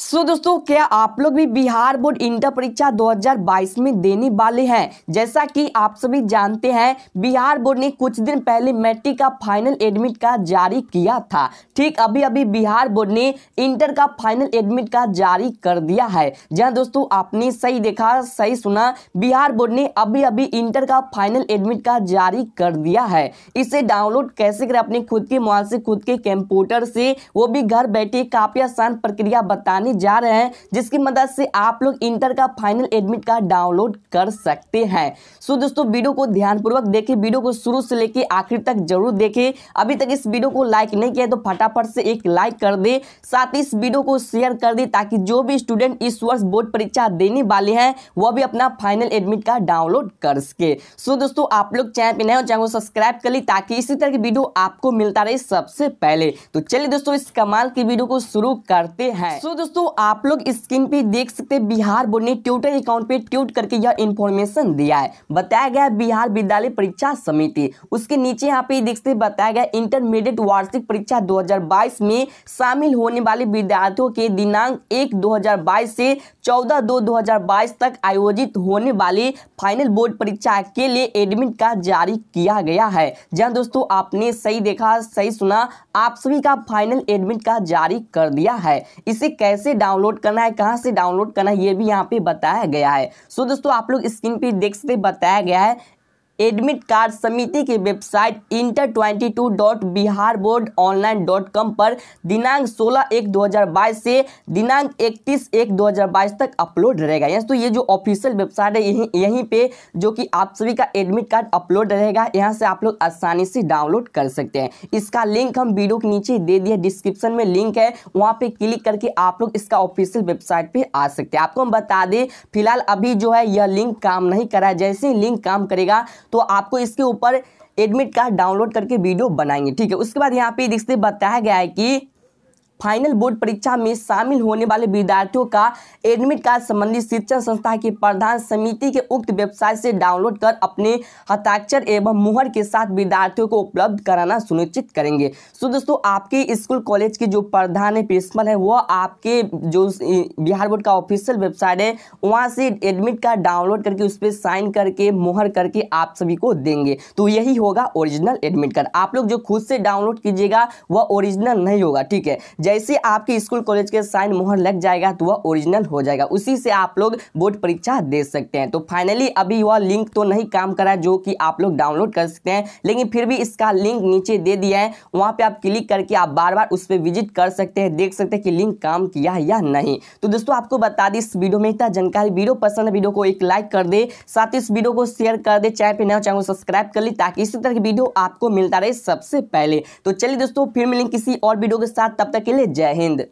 सो so, दोस्तों क्या आप लोग भी बिहार बोर्ड इंटर परीक्षा 2022 में देने वाले हैं जैसा कि आप सभी जानते हैं बिहार बोर्ड ने कुछ दिन पहले मैट्रिक का फाइनल एडमिट का जारी किया था ठीक अभी अभी बिहार बोर्ड ने इंटर का फाइनल एडमिट का जारी कर दिया है जहां दोस्तों आपने सही देखा सही सुना बिहार बोर्ड ने अभी अभी इंटर का फाइनल एडमिट का जारी कर दिया है इसे डाउनलोड कैसे करें अपने खुद के मोबाइल से खुद के कंप्यूटर से वो भी घर बैठे काफ़ी आसान प्रक्रिया बताने बताने जा रहे हैं जिसकी मदद से आप लोग इंटर का फाइनल एडमिट कार्ड डाउनलोड कर सकते हैं सो दोस्तों वीडियो को ध्यानपूर्वक देखें वीडियो को शुरू से लेकर आखिर तक जरूर देखें अभी तक इस वीडियो को लाइक नहीं किया तो फटाफट से एक लाइक कर दे साथ ही इस वीडियो को शेयर कर दे ताकि जो भी स्टूडेंट इस वर्ष बोर्ड परीक्षा देने वाले हैं वह भी अपना फाइनल एडमिट कार्ड डाउनलोड कर सके सो दोस्तों आप लोग चैनल पर नए चैनल को सब्सक्राइब कर ली ताकि इसी तरह की वीडियो आपको मिलता रहे सबसे पहले तो चलिए दोस्तों इस कमाल की वीडियो को शुरू करते हैं सो दोस्तों दोस्तों आप लोग स्क्रीन पे देख सकते हैं बिहार बोर्ड ने ट्विटर अकाउंट पे ट्वीट करके यह इन्फॉर्मेशन दिया है बताया गया बिहार विद्यालय परीक्षा समिति उसके नीचे यहाँ पे देख सकते बताया गया इंटरमीडिएट वार्षिक परीक्षा 2022 में शामिल होने वाले विद्यार्थियों के दिनांक एक दो से चौदह दो दो तक आयोजित होने वाली फाइनल बोर्ड परीक्षा के लिए एडमिट कार्ड जारी किया गया है जहाँ दोस्तों आपने सही देखा सही सुना आप सभी का फाइनल एडमिट कार्ड जारी कर दिया है इसे कैसे कैसे डाउनलोड करना है कहाँ से डाउनलोड करना है ये भी यहाँ पे बताया गया है सो दोस्तों आप लोग स्क्रीन पे देख सकते बताया गया है एडमिट कार्ड समिति की website inter twenty two dot Bihar board online dot com पर दिनांक 16 एक 2022 से दिनांक 31 एक 2022 तक अपलोड रहेगा यहाँ तो ये जो ऑफिशियल वेबसाइट है यहीं यहीं पे जो कि आप सभी का एडमिट कार्ड अपलोड रहेगा यहाँ से आप लोग आसानी से डाउनलोड कर सकते हैं इसका लिंक हम वीडियो के नीचे दे दिए डिस्क्रिप्शन में लिंक है वहाँ पर क्लिक करके आप लोग इसका ऑफिशियल वेबसाइट पर आ सकते हैं आपको हम बता दें फिलहाल अभी जो है यह लिंक काम नहीं करा जैसे ही लिंक काम करेगा तो आपको इसके ऊपर एडमिट कार्ड डाउनलोड करके वीडियो बनाएंगे ठीक है उसके बाद यहाँ पे देखते बताया गया है कि फाइनल बोर्ड परीक्षा में शामिल होने वाले विद्यार्थियों का एडमिट कार्ड संबंधी शिक्षण संस्था की प्रधान समिति के उक्त वेबसाइट से डाउनलोड कर अपने हस्ताक्षर एवं मुहर के साथ विद्यार्थियों को उपलब्ध कराना सुनिश्चित करेंगे सो दोस्तों आपके स्कूल कॉलेज के जो प्रधान है प्रिंसिपल है वह आपके जो बिहार बोर्ड का ऑफिशियल वेबसाइट है वहाँ से एडमिट कार्ड डाउनलोड करके उस पर साइन करके मुहर करके आप सभी को देंगे तो यही होगा ओरिजिनल एडमिट कार्ड आप लोग जो खुद से डाउनलोड कीजिएगा वह ओरिजिनल नहीं होगा ठीक है जैसे आपके स्कूल कॉलेज के साइन मोहर लग जाएगा तो वह ओरिजिनल हो जाएगा उसी से आप लोग बोर्ड परीक्षा दे सकते हैं तो फाइनली अभी वह लिंक तो नहीं काम करा जो कि आप लोग डाउनलोड कर सकते हैं लेकिन फिर भी इसका लिंक नीचे दे दिया है वहां पर आप क्लिक करके आप बार बार उस पर विजिट कर सकते हैं देख सकते हैं कि लिंक काम किया है या नहीं तो दोस्तों आपको बता दें इस वीडियो में इतना जानकारी वीडियो पसंद है वीडियो को एक लाइक कर दे साथ ही इस वीडियो को शेयर कर दे चैनल पर नया चैनल को सब्सक्राइब कर ले ताकि इसी तरह की वीडियो आपको मिलता रहे सबसे पहले तो चलिए दोस्तों फिर मिलेंगे किसी और वीडियो के साथ तब तक के लिए लिए जय हिंद